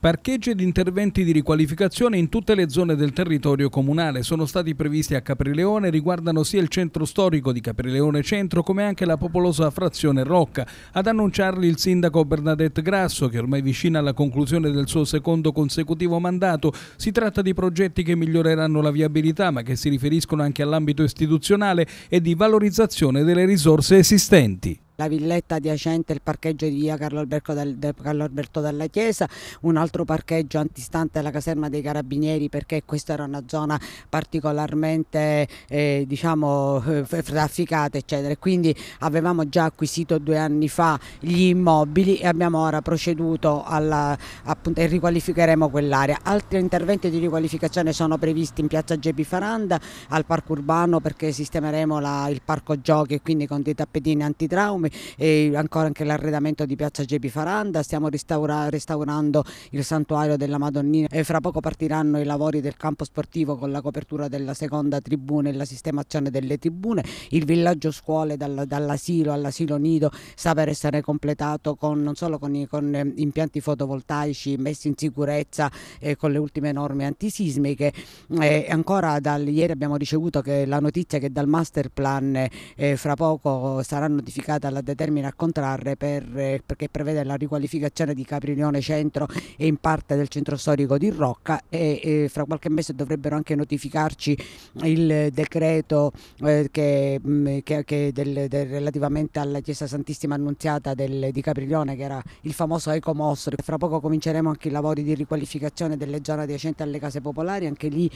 Parcheggi ed interventi di riqualificazione in tutte le zone del territorio comunale sono stati previsti a Caprileone e riguardano sia il centro storico di Caprileone Centro come anche la popolosa frazione Rocca. Ad annunciarli il sindaco Bernadette Grasso, che ormai vicina alla conclusione del suo secondo consecutivo mandato, si tratta di progetti che miglioreranno la viabilità ma che si riferiscono anche all'ambito istituzionale e di valorizzazione delle risorse esistenti la villetta adiacente il parcheggio di via Carlo Alberto, del, Carlo Alberto dalla Chiesa, un altro parcheggio antistante alla caserma dei Carabinieri perché questa era una zona particolarmente eh, diciamo eh, trafficata eccetera. Quindi avevamo già acquisito due anni fa gli immobili e abbiamo ora proceduto alla, appunto, e riqualificheremo quell'area. Altri interventi di riqualificazione sono previsti in piazza Gepi Faranda, al parco urbano perché sistemeremo la, il parco giochi e quindi con dei tappetini antitraumi come eh, ancora anche l'arredamento di Piazza Gepi Faranda, stiamo restaurando il santuario della Madonnina e fra poco partiranno i lavori del campo sportivo con la copertura della seconda tribuna e la sistemazione delle tribune, il villaggio scuole dal, dall'asilo all'asilo nido sta per essere completato con, non solo con, i, con eh, impianti fotovoltaici messi in sicurezza eh, con le ultime norme antisismiche eh, ancora dal, ieri abbiamo ricevuto la notizia che dal master plan eh, fra poco sarà notificata la la determina a contrarre per, eh, perché prevede la riqualificazione di Capriglione Centro e in parte del centro storico di Rocca e, e fra qualche mese dovrebbero anche notificarci il decreto eh, che, mm, che, che del, del, relativamente alla Chiesa Santissima Annunziata del, di Capriglione che era il famoso Ecomostro. Fra poco cominceremo anche i lavori di riqualificazione delle zone adiacenti alle case popolari, anche lì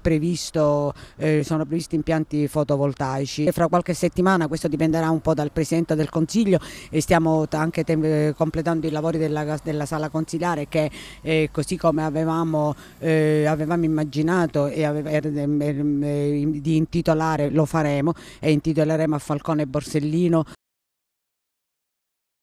previsto, eh, sono previsti impianti fotovoltaici e fra qualche settimana, questo dipenderà un po' dal Presidente del del Consiglio e stiamo anche eh, completando i lavori della, della sala consigliare che eh, così come avevamo, eh, avevamo immaginato e aveva, er-, er-, eh, di intitolare lo faremo e intitoleremo a Falcone Borsellino